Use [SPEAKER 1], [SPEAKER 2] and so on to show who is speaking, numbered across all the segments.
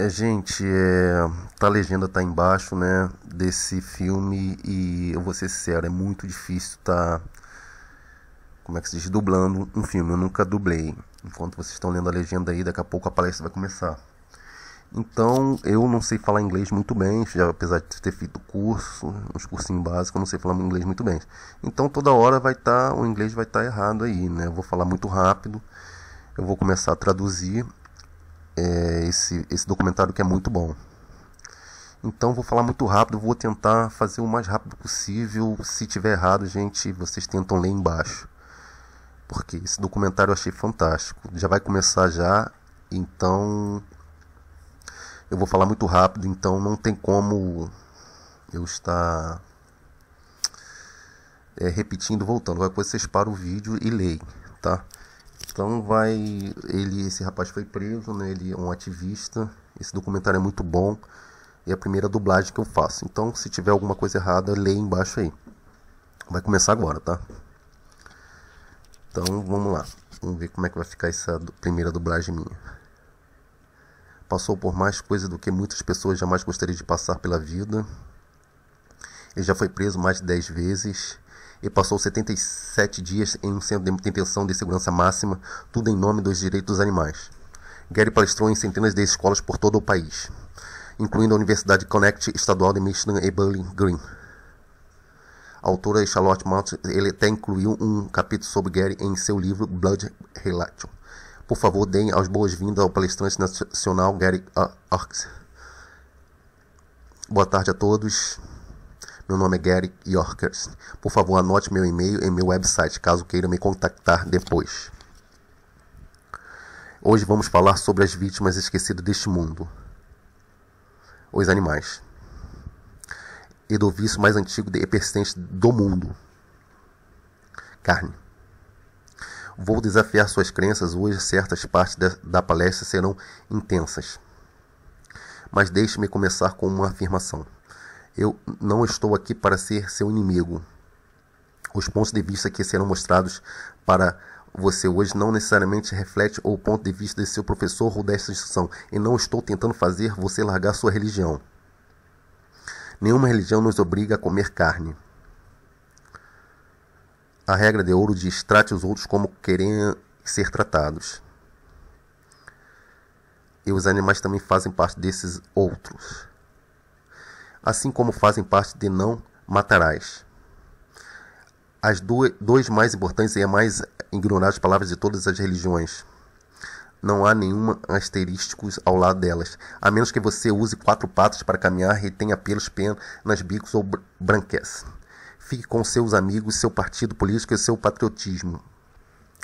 [SPEAKER 1] É, gente, é, tá, a legenda tá embaixo, né, desse filme e eu vou ser sincero, é muito difícil tá, como é que se diz, dublando um filme. Eu nunca dublei. Enquanto vocês estão lendo a legenda aí, daqui a pouco a palestra vai começar. Então, eu não sei falar inglês muito bem, já, apesar de ter feito curso, uns cursinhos básicos, eu não sei falar inglês muito bem. Então, toda hora vai estar, tá, o inglês vai estar tá errado aí, né? Eu vou falar muito rápido, eu vou começar a traduzir é, esse, esse documentário que é muito bom. Então vou falar muito rápido, vou tentar fazer o mais rápido possível. Se tiver errado, gente, vocês tentam ler embaixo. Porque esse documentário eu achei fantástico. Já vai começar já, então eu vou falar muito rápido, então não tem como eu estar é, repetindo, voltando. Qualquer vocês param o vídeo e leem, tá? questão vai ele esse rapaz foi preso né ele é um ativista esse documentário é muito bom é a primeira dublagem que eu faço então se tiver alguma coisa errada lê embaixo aí vai começar agora tá então vamos lá vamos ver como é que vai ficar essa primeira dublagem minha passou por mais coisas do que muitas pessoas jamais gostariam de passar pela vida ele já foi preso mais de 10 vezes e passou 77 dias em um centro de detenção de segurança máxima, tudo em nome dos direitos dos animais. Gary palestrou em centenas de escolas por todo o país, incluindo a Universidade Connect Estadual de Michigan e Bowling Green. A autora Charlotte Malt ele até incluiu um capítulo sobre Gary em seu livro Blood Relation. Por favor, deem as boas-vindas ao palestrante nacional Gary Arks. Boa tarde a todos. Meu nome é Gary Yorkers. Por favor, anote meu e-mail e meu website, caso queira me contactar depois. Hoje vamos falar sobre as vítimas esquecidas deste mundo. Os animais. E do vício mais antigo e persistente do mundo. Carne. Vou desafiar suas crenças hoje. Certas partes da palestra serão intensas. Mas deixe-me começar com uma afirmação. Eu não estou aqui para ser seu inimigo. Os pontos de vista que serão mostrados para você hoje não necessariamente reflete o ponto de vista de seu professor ou desta instituição, e não estou tentando fazer você largar sua religião. Nenhuma religião nos obriga a comer carne. A regra de ouro diz: trate os outros como querem ser tratados. E os animais também fazem parte desses outros assim como fazem parte de não matarás. As duas, dois mais importantes e as mais ignoradas palavras de todas as religiões. Não há nenhuma asterísticos ao lado delas, a menos que você use quatro patas para caminhar, retenha pelos, penas, bicos ou branquece. Fique com seus amigos, seu partido político e seu patriotismo.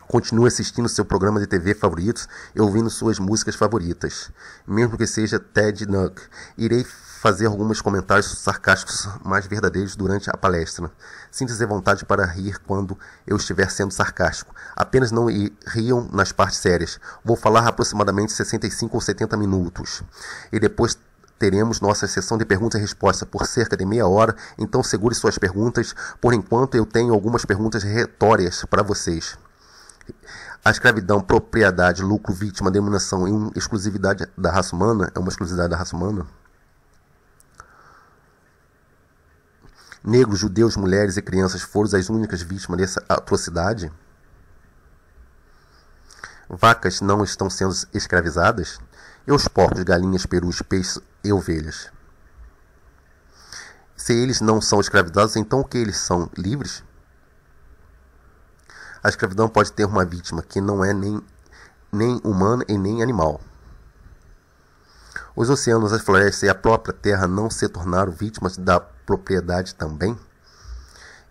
[SPEAKER 1] Continue assistindo seu programa de TV favoritos e ouvindo suas músicas favoritas, mesmo que seja Ted Nug. Irei fazer alguns comentários sarcásticos mais verdadeiros durante a palestra. Sinta-se vontade para rir quando eu estiver sendo sarcástico. Apenas não riam nas partes sérias. Vou falar aproximadamente 65 ou 70 minutos. E depois teremos nossa sessão de perguntas e respostas por cerca de meia hora, então segure suas perguntas. Por enquanto, eu tenho algumas perguntas retórias para vocês. A escravidão, propriedade, lucro, vítima, dominação e exclusividade da raça humana é uma exclusividade da raça humana? Negros, judeus, mulheres e crianças foram as únicas vítimas dessa atrocidade? Vacas não estão sendo escravizadas? E os porcos, galinhas, perus, peixes e ovelhas? Se eles não são escravizados, então o que eles são livres? A escravidão pode ter uma vítima que não é nem, nem humana e nem animal. Os oceanos, as florestas e a própria terra não se tornaram vítimas da propriedade também,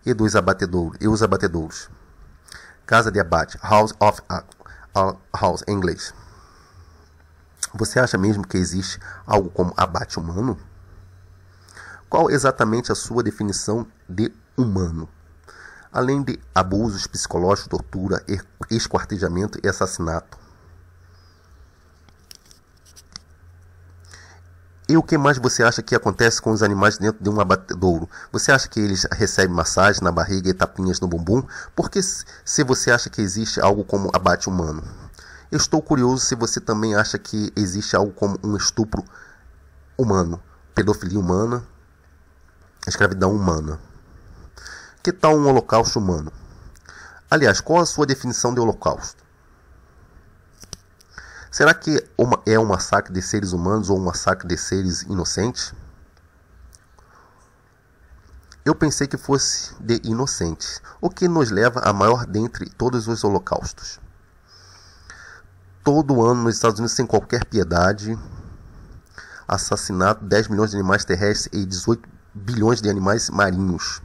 [SPEAKER 1] e dos abatedouros, e os abatedouros. Casa de abate, house of uh, house em inglês. Você acha mesmo que existe algo como abate humano? Qual exatamente a sua definição de humano? Além de abusos psicológicos, tortura, esquartejamento e assassinato. E o que mais você acha que acontece com os animais dentro de um abatedouro? Você acha que eles recebem massagem na barriga e tapinhas no bumbum? Porque se você acha que existe algo como abate humano? estou curioso se você também acha que existe algo como um estupro humano, pedofilia humana, escravidão humana. Que tal um holocausto humano? Aliás, qual a sua definição de holocausto? Será que é um massacre de seres humanos ou um massacre de seres inocentes? Eu pensei que fosse de inocentes, o que nos leva a maior dentre todos os holocaustos. Todo ano nos Estados Unidos, sem qualquer piedade, assassinato 10 milhões de animais terrestres e 18 bilhões de animais marinhos.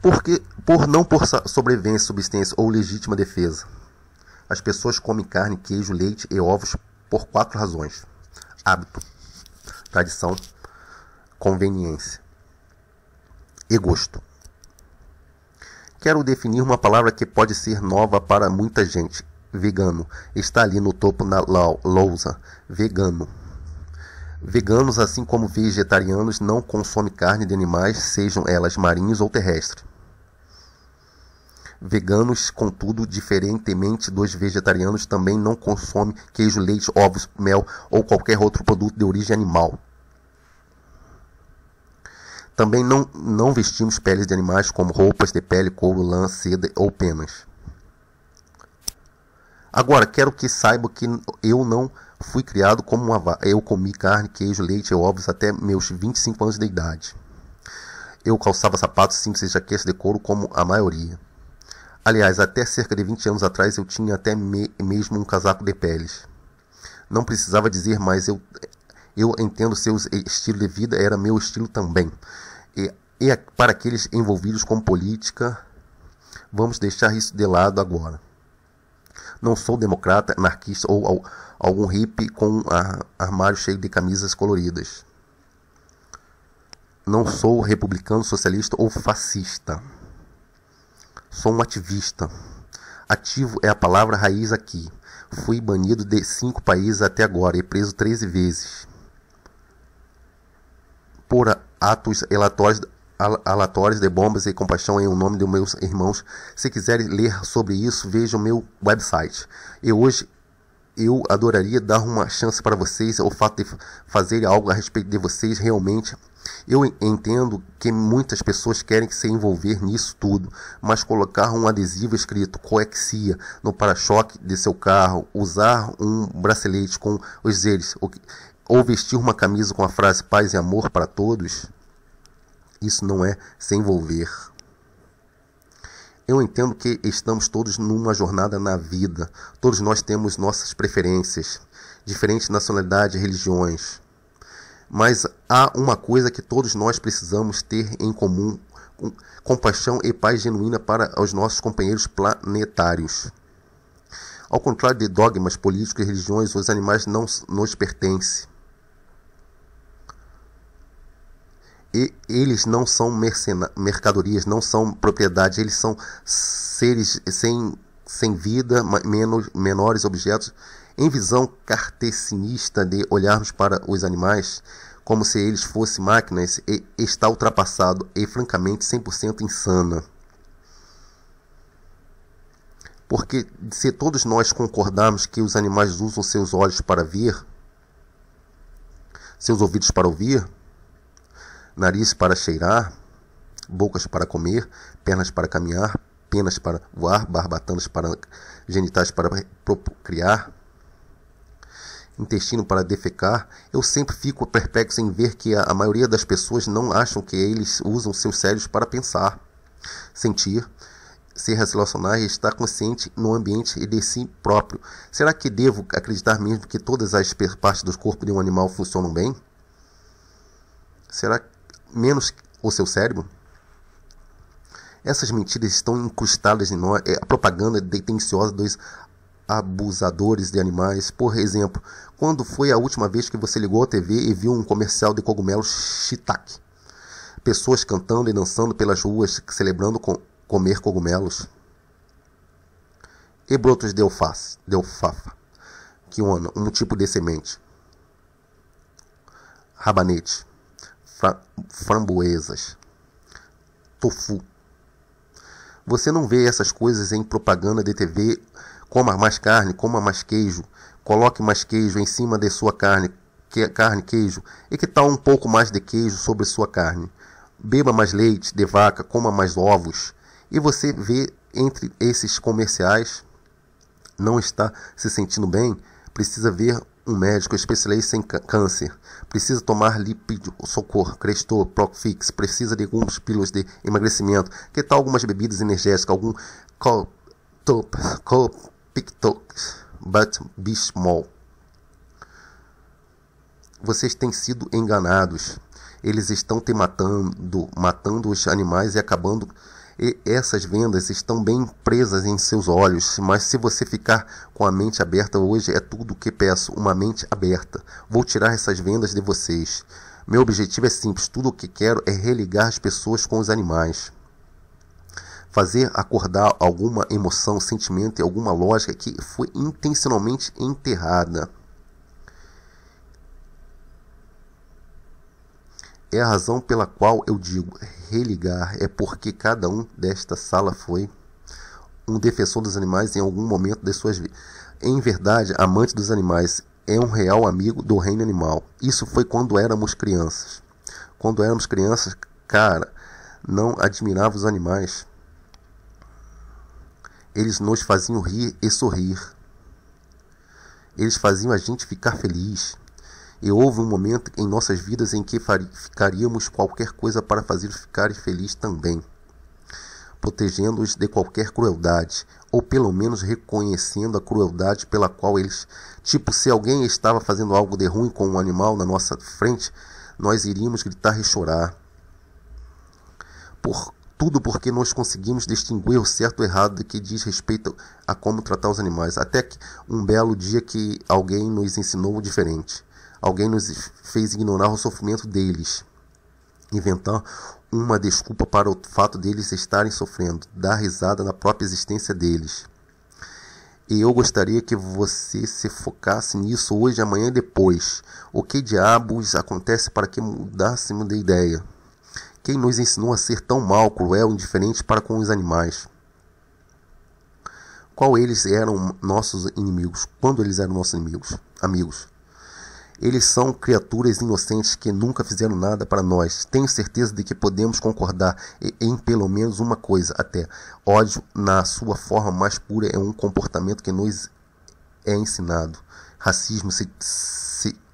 [SPEAKER 1] Porque, por não por sobrevivência, subsistência ou legítima defesa. As pessoas comem carne, queijo, leite e ovos por quatro razões: hábito, tradição, conveniência e gosto. Quero definir uma palavra que pode ser nova para muita gente. Vegano. Está ali no topo na lousa. Vegano. Veganos, assim como vegetarianos, não consomem carne de animais, sejam elas marinhos ou terrestres. Veganos, contudo, diferentemente dos vegetarianos, também não consomem queijo, leite, ovos, mel ou qualquer outro produto de origem animal. Também não, não vestimos peles de animais como roupas de pele, couro, lã, seda ou penas. Agora, quero que saiba que eu não fui criado como uma vaca. Eu comi carne, queijo, leite e ovos até meus 25 anos de idade. Eu calçava sapatos simples e jaquetas de couro como a maioria. Aliás, até cerca de 20 anos atrás eu tinha até me, mesmo um casaco de peles. Não precisava dizer mais, eu, eu entendo seu estilo de vida, era meu estilo também. E, e para aqueles envolvidos com política, vamos deixar isso de lado agora. Não sou democrata, anarquista ou, ou algum hippie com um armário cheio de camisas coloridas. Não sou republicano, socialista ou fascista. Sou um ativista. Ativo é a palavra raiz aqui. Fui banido de cinco países até agora e preso 13 vezes por atos relatórios, relatórios de bombas e compaixão em o nome dos meus irmãos. Se quiserem ler sobre isso, vejam meu website. E hoje eu adoraria dar uma chance para vocês, o fato de fazerem algo a respeito de vocês realmente eu entendo que muitas pessoas querem se envolver nisso tudo, mas colocar um adesivo escrito coexia no para-choque de seu carro, usar um bracelete com os zeres ou vestir uma camisa com a frase paz e amor para todos, isso não é se envolver. Eu entendo que estamos todos numa jornada na vida. Todos nós temos nossas preferências, diferentes nacionalidades, religiões. Mas há uma coisa que todos nós precisamos ter em comum: compaixão e paz genuína para os nossos companheiros planetários. Ao contrário de dogmas políticos e religiões, os animais não nos pertencem. E eles não são mercadorias, não são propriedade, eles são seres sem, sem vida, menos, menores objetos em visão cartesinista de olharmos para os animais como se eles fossem máquinas, está ultrapassado e francamente 100% insana. Porque se todos nós concordarmos que os animais usam seus olhos para ver, seus ouvidos para ouvir, nariz para cheirar, bocas para comer, pernas para caminhar, penas para voar, barbatanas para genitais para procriar, intestino para defecar, eu sempre fico perplexo em ver que a, a maioria das pessoas não acham que eles usam seus cérebros para pensar, sentir, se relacionar e estar consciente no ambiente e de si próprio. Será que devo acreditar mesmo que todas as partes do corpo de um animal funcionam bem? Será menos o seu cérebro? Essas mentiras estão incrustadas em nós, é, a propaganda detenciosa dos abusadores de animais. Por exemplo, quando foi a última vez que você ligou à TV e viu um comercial de cogumelos shiitake? Pessoas cantando e dançando pelas ruas, celebrando com comer cogumelos. E brotos de, alface, de alfafa, quiona, um tipo de semente. Rabanete, fra, framboesas, tofu. Você não vê essas coisas em propaganda de TV Coma mais carne, coma mais queijo, coloque mais queijo em cima de sua carne, que, carne, queijo, e que tal um pouco mais de queijo sobre sua carne? Beba mais leite de vaca, coma mais ovos. E você vê entre esses comerciais, não está se sentindo bem, precisa ver um médico especialista em câncer, precisa tomar lípido, socorro, crestor, procfix, precisa de alguns pílulas de emagrecimento, que tal algumas bebidas energéticas, algum cop, top, cop, TikTok, but be small. Vocês têm sido enganados. Eles estão te matando, matando os animais e acabando. E essas vendas estão bem presas em seus olhos, mas se você ficar com a mente aberta hoje, é tudo o que peço, uma mente aberta. Vou tirar essas vendas de vocês. Meu objetivo é simples, tudo o que quero é religar as pessoas com os animais fazer acordar alguma emoção, sentimento e alguma lógica que foi intencionalmente enterrada. É a razão pela qual eu digo religar, é porque cada um desta sala foi um defensor dos animais em algum momento de suas vidas. Em verdade, amante dos animais, é um real amigo do reino animal. Isso foi quando éramos crianças. Quando éramos crianças, cara, não admirava os animais. Eles nos faziam rir e sorrir. Eles faziam a gente ficar feliz. E houve um momento em nossas vidas em que ficaríamos qualquer coisa para fazer ficar feliz também, protegendo-os de qualquer crueldade, ou pelo menos reconhecendo a crueldade pela qual eles, tipo, se alguém estava fazendo algo de ruim com um animal na nossa frente, nós iríamos gritar e chorar. Por tudo porque nós conseguimos distinguir o certo e o errado do que diz respeito a como tratar os animais. Até que um belo dia que alguém nos ensinou diferente. Alguém nos fez ignorar o sofrimento deles. Inventar uma desculpa para o fato deles estarem sofrendo. Dar risada na própria existência deles. E eu gostaria que você se focasse nisso hoje, amanhã e depois. O que diabos acontece para que mudássemos de ideia? Quem nos ensinou a ser tão mal, cruel, indiferente para com os animais? Qual eles eram nossos inimigos? Quando eles eram nossos inimigos? Amigos. Eles são criaturas inocentes que nunca fizeram nada para nós. Tenho certeza de que podemos concordar em pelo menos uma coisa até. Ódio, na sua forma mais pura, é um comportamento que nos é ensinado. Racismo,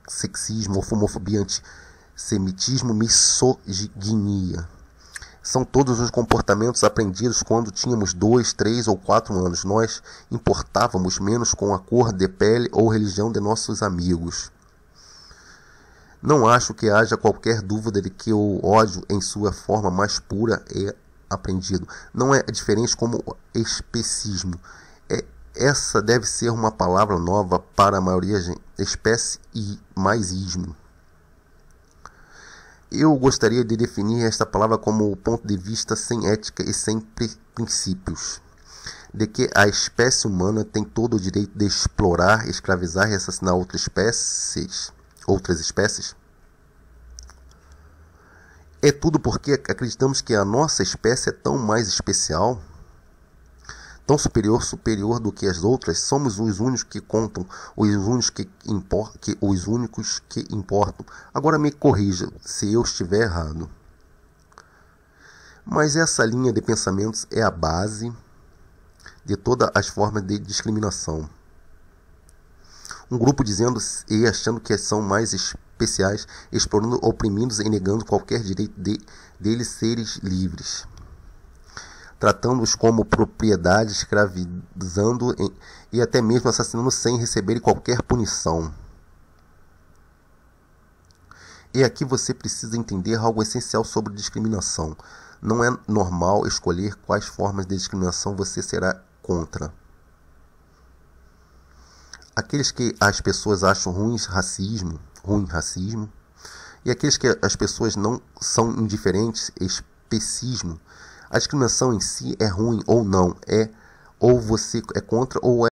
[SPEAKER 1] sexismo, homofobia, anti semitismo, misoginia. São todos os comportamentos aprendidos quando tínhamos dois, três ou quatro anos. Nós importávamos menos com a cor de pele ou religião de nossos amigos. Não acho que haja qualquer dúvida de que o ódio, em sua forma mais pura, é aprendido. Não é diferente como especismo. É, essa deve ser uma palavra nova para a maioria, espécie e mais ismo. Eu gostaria de definir esta palavra como o ponto de vista sem ética e sem princípios, de que a espécie humana tem todo o direito de explorar, escravizar e assassinar outras espécies, outras espécies. É tudo porque acreditamos que a nossa espécie é tão mais especial tão superior, superior do que as outras, somos os únicos que contam, os únicos que, import, que, os únicos que importam. Agora me corrija se eu estiver errado. Mas essa linha de pensamentos é a base de todas as formas de discriminação. Um grupo dizendo e achando que são mais especiais, explorando oprimindo e negando qualquer direito de, deles seres livres tratando-os como propriedade, escravizando e até mesmo assassinando sem receberem qualquer punição. E aqui você precisa entender algo essencial sobre discriminação. Não é normal escolher quais formas de discriminação você será contra. Aqueles que as pessoas acham ruins racismo, ruim racismo, e aqueles que as pessoas não são indiferentes, especismo, a discriminação em si é ruim ou não, é ou você é contra ou é